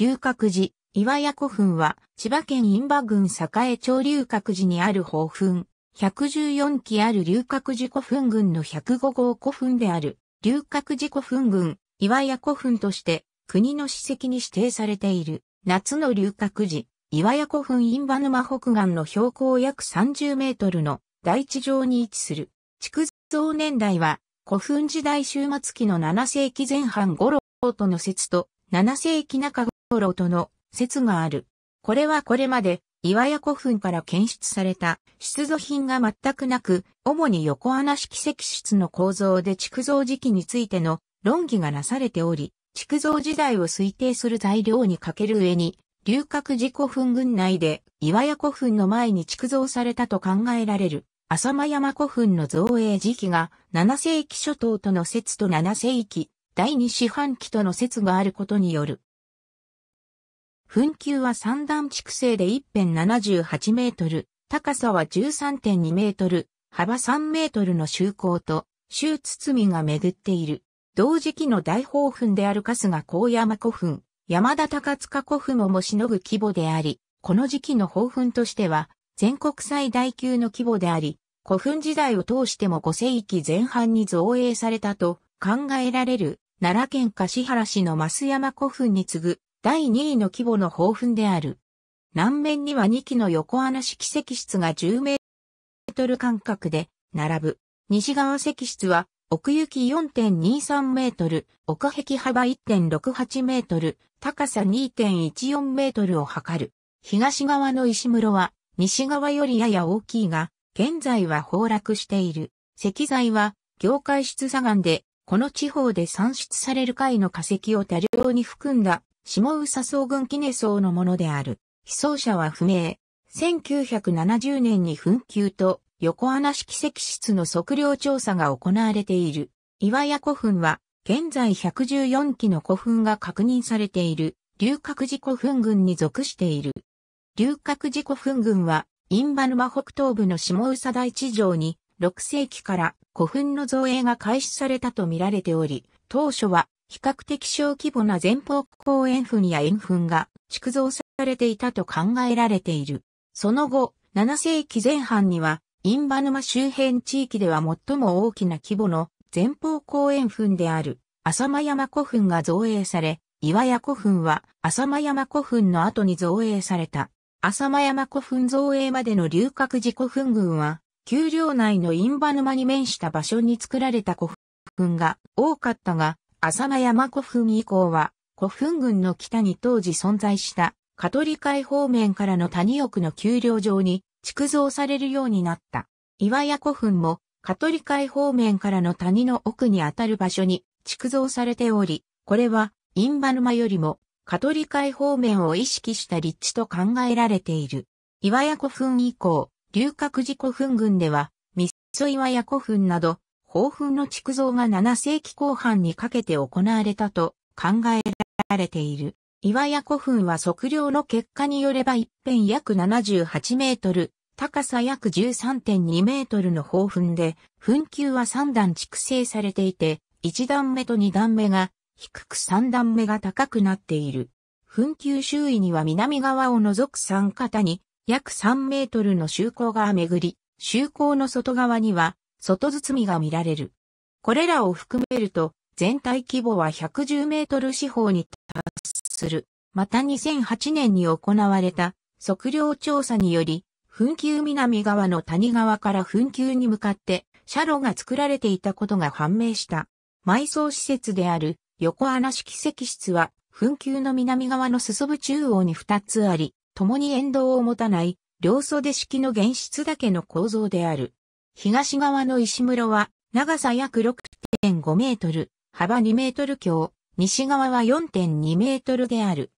龍角寺、岩屋古墳は、千葉県印馬郡栄町龍角寺にある宝墳、114基ある龍角寺古墳群の105号古墳である、龍角寺古墳群、岩屋古墳として、国の史跡に指定されている、夏の龍角寺、岩屋古墳印馬沼北岸の標高約30メートルの大地上に位置する。築造年代は、古墳時代終末期の7世紀前半頃との説と、7世紀中老との説がある。これはこれまで岩屋古墳から検出された出土品が全くなく、主に横穴式石室の構造で築造時期についての論議がなされており、築造時代を推定する材料にかける上に、龍角寺古墳群内で岩屋古墳の前に築造されたと考えられる浅間山古墳の造営時期が7世紀初頭との説と7世紀第2四半期との説があることによる。墳丘は三段築成で一辺78メートル、高さは13.2メートル、幅3メートルの周口と、周包みが巡っている。同時期の大宝墳である春日高山古墳、山田高塚古墳をもしのぐ規模であり、この時期の宝墳としては、全国最大級の規模であり、古墳時代を通しても5世紀前半に造営されたと考えられる、奈良県柏原市の増山古墳に次ぐ第2位の規模の豊富である。南面には2基の横穴式石室が10メートル間隔で並ぶ。西側石室は奥行き4.23メートル、奥壁幅1.68メートル、高さ2.14メートルを測る。東側の石室は西側よりやや大きいが、現在は崩落している。石材は業界室。砂岩で、この地方で産出される貝の化石を多量に含んだ下宇佐総軍記念層のものである。被葬者は不明。1970年に墳丘と横穴式石室の測量調査が行われている。岩屋古墳は、現在114基の古墳が確認されている、龍角寺古墳群に属している。龍角寺古墳群は、インバ沼北東部の下宇佐大地上に、6世紀から古墳の造営が開始されたと見られており、当初は比較的小規模な前方公円墳や円墳が築造されていたと考えられている。その後、7世紀前半には、インバ沼周辺地域では最も大きな規模の前方後円墳である浅間山古墳が造営され、岩屋古墳は浅間山古墳の後に造営された。浅間山古墳造営までの龍角寺古墳群は、丘陵内のインバ沼に面した場所に作られた古墳が多かったが、浅間山古墳以降は、古墳群の北に当時存在した、カトリ海方面からの谷奥の丘陵上に築造されるようになった。岩屋古墳も、カトリ海方面からの谷の奥にあたる場所に築造されており、これは、インバ沼よりも、カトリ海方面を意識した立地と考えられている。岩屋古墳以降、龍角寺古墳群では、三ッ岩屋古墳など、豊墳の築造が7世紀後半にかけて行われたと考えられている。岩屋古墳は測量の結果によれば一辺約78メートル、高さ約13.2メートルの宝墳で、墳丘は3段築成されていて、1段目と2段目が低く3段目が高くなっている。墳丘周囲には南側を除く3方に約3メートルの周口が巡り、周口の外側には外包みが見られる。これらを含めると、全体規模は110メートル四方に達する。また2008年に行われた測量調査により、噴球南側の谷川から噴球に向かって車路が作られていたことが判明した。埋葬施設である横穴式石室は噴球の南側の裾部中央に2つあり、共に沿道を持たない両袖式の原室だけの構造である。東側の石室は、長さ約6.5メートル、幅2メートル強、西側は4.2メートルである。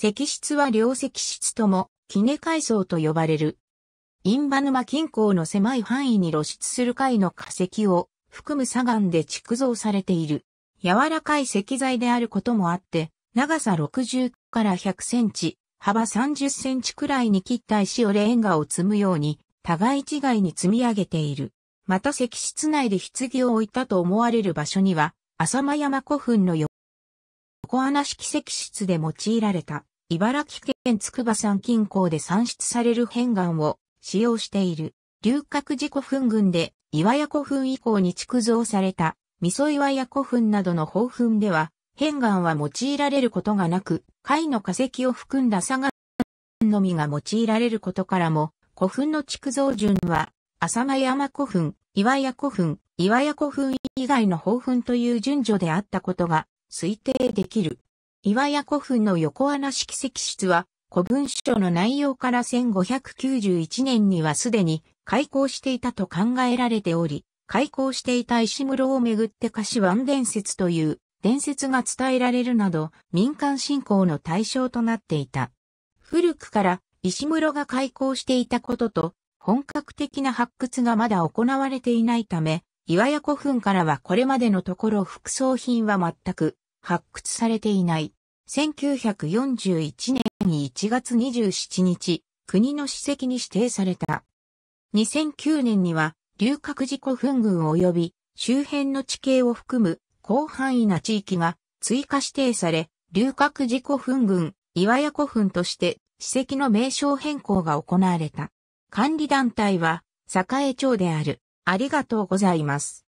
石室は両石室とも、キネ階層と呼ばれる。インバ沼近郊の狭い範囲に露出する貝の化石を含む砂岩で築造されている。柔らかい石材であることもあって、長さ60から100センチ、幅30センチくらいに切った石をレンガを積むように互い違いに積み上げている。また石室内で棺を置いたと思われる場所には、浅間山古墳の横穴式石室で用いられた、茨城県筑波山近郊で産出される片岩を使用している。龍角寺古墳群で岩屋古墳以降に築造された、味噌岩屋古墳などの宝墳では、片岩は用いられることがなく、貝の化石を含んだ佐賀のみが用いられることからも、古墳の築造順は、浅間山古墳、岩屋古墳、岩屋古墳以外の宝墳という順序であったことが推定できる。岩屋古墳の横穴式石室は、古文書の内容から1591年にはすでに開校していたと考えられており、開校していた石室をめぐって柏湾伝説という伝説が伝えられるなど民間信仰の対象となっていた。古くから石室が開港していたことと、本格的な発掘がまだ行われていないため、岩屋古墳からはこれまでのところ副葬品は全く発掘されていない。1941年に1月27日、国の史跡に指定された。2009年には、龍角寺古墳群及び周辺の地形を含む広範囲な地域が追加指定され、龍角寺古墳群、岩屋古墳として史跡の名称変更が行われた。管理団体は、栄町である。ありがとうございます。